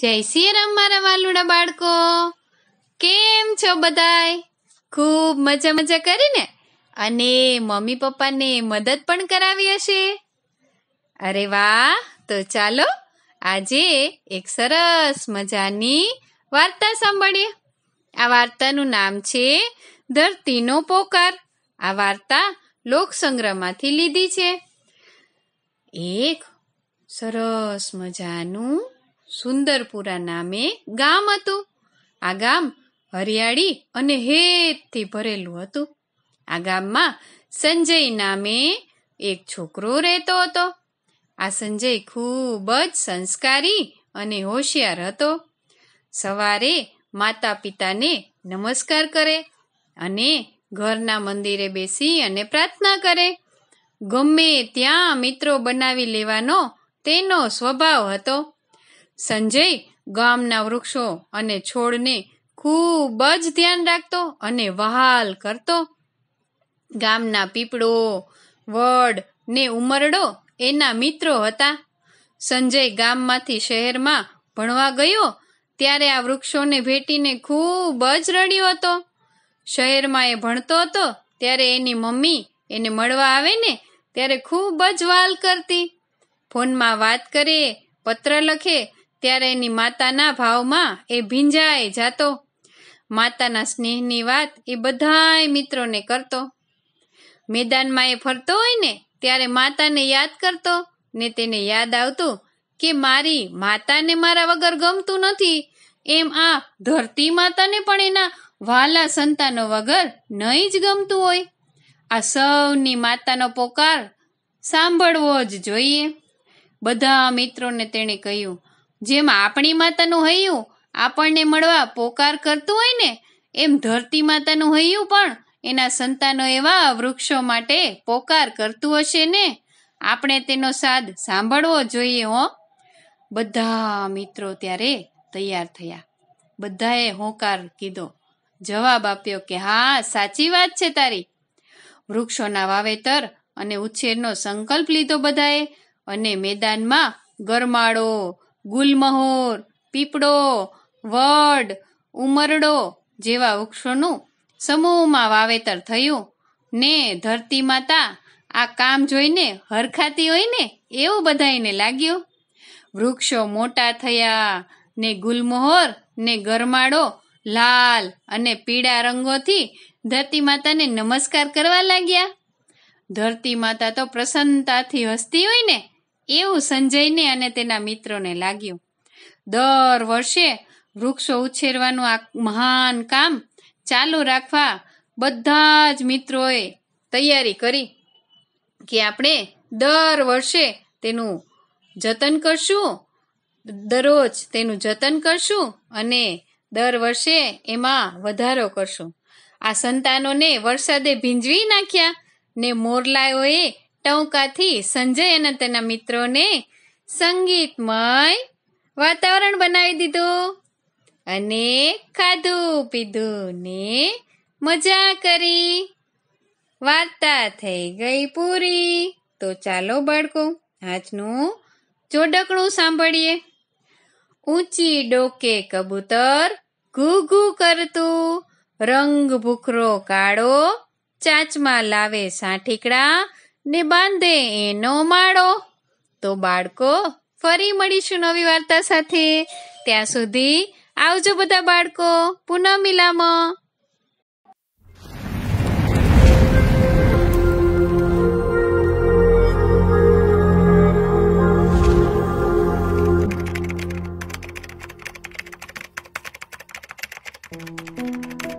જય શ્રી રામ મારા વાલુડા બાળકો કેમ છો બધાય ખૂબ મજા મજા કરીને અને મમ્મી પપ્પાને મદદ પણ કરાવી હશે અરે વાહ તો ચાલો આજે એક સરસ મજાની વાર્તા સાંભળીએ આ વાર્તાનું નામ છે ધરતીનો પોકાર આ વાર્તા લોકસંગ્રહમાંથી લીધી છે એક સરસ મજાનું સુંદરપુરા નામે ગામ હતું આ ગામ હરિયાળી અને હેતથી ભરેલું હતું આ ગામમાં સંજય નામે એક છોકરો રહેતો હતો આ સંજય ખૂબ જ સંસ્કારી અને હોશિયાર હતો સવારે માતા પિતાને નમસ્કાર કરે અને ઘરના મંદિરે બેસી અને પ્રાર્થના કરે ગમે ત્યાં મિત્રો બનાવી લેવાનો તેનો સ્વભાવ હતો સંજય ગામના વૃક્ષો અને છોડને ખૂબ જ ધ્યાન રાખતો અને વહાલ કરતો ગામના પીપળો વડ ને ઉમરડો એના મિત્રો હતા સંજય ગામમાંથી શહેરમાં ભણવા ગયો ત્યારે આ વૃક્ષોને ભેટીને ખૂબ જ રડ્યો હતો શહેરમાં એ ભણતો હતો ત્યારે એની મમ્મી એને મળવા આવે ને ત્યારે ખૂબ જ વાલ કરતી ફોનમાં વાત કરે પત્ર લખે ત્યારે એની માતાના ભાવમાં એ ભીંજાઈ જાતો માતાના સ્નેહની વાત એ બધાય મિત્રોને કરતો મેદાનમાં એ ફરતો હોય ને ત્યારે માતાને યાદ કરતો ને તેને યાદ આવતું કે મારી માતાને મારા વગર ગમતું નથી એમ આ ધરતી માતાને પણ એના વાલા સંતાનો વગર નહીં જ ગમતું હોય આ સૌની માતાનો પોકાર સાંભળવો જ જોઈએ બધા મિત્રોને તેણે કહ્યું જેમ આપણી માતાનું હૈયું આપણને મળવા પોકાર કરતું હોય ને એમ ધરતી માતાનું હૈયું પણ એના સંતાનો એવા વૃક્ષો માટે પોકાર કરતું હશે ને આપણે તેનો સાદ સાંભળવો જોઈએ હો બધા મિત્રો ત્યારે તૈયાર થયા બધાએ હોંકાર કીધો જવાબ આપ્યો કે હા સાચી વાત છે તારી વૃક્ષોના વાવેતર અને ઉછેરનો સંકલ્પ લીધો બધાએ અને મેદાનમાં ગરમાળો ગુલમહોર પીપળો વડ ઉમરડો જેવા વૃક્ષોનું સમૂહમાં વાવેતર થયું ને ધરતી માતા આ કામ જોઈને હરખાતી હોય ને એવું બધાને લાગ્યું વૃક્ષો મોટા થયા ને ગુલમોહર ને ગરમાડો લાલ અને પીળા રંગોથી ધરતી માતાને નમસ્કાર કરવા લાગ્યા ધરતી માતા તો પ્રસન્નતાથી હસતી હોય ને એવું સંજયને અને તેના મિત્રોને લાગ્યું દર વર્ષે વૃક્ષો ઉછેરવાનું આ મહાન કામ ચાલુ રાખવા બધા જ મિત્રોએ તૈયારી કરી કે આપણે દર વર્ષે તેનું જતન કરશું દરરોજ તેનું જતન કરશું અને દર વર્ષે એમાં વધારો કરશું આ સંતાનોને વરસાદે ભીંજવી નાખ્યા ને મોરલાઓએ ટહુકાથી સંજય અને તેના મિત્રોને સંગીતમય વાતાવરણ બનાવી દીધું અને ખાધું પીધું ને મજા કરી વાર્તા થઈ ગઈ પૂરી તો ચાલો બાળકો આજનું જોડકણું સાંભળીએ ઊંચી ડોકે કબૂતર ઘુ ઘૂ કરતું રંગ ભૂખરો કાળો ચાચમાં લાવે સાંઠીકડા ને બાંધે એનો માળો તો બાળકો ફરી મળીશું નવી વાર્તા સાથે ત્યાં સુધી આવજો બધા બાળકો પુનઃ મિલામાં Thank you.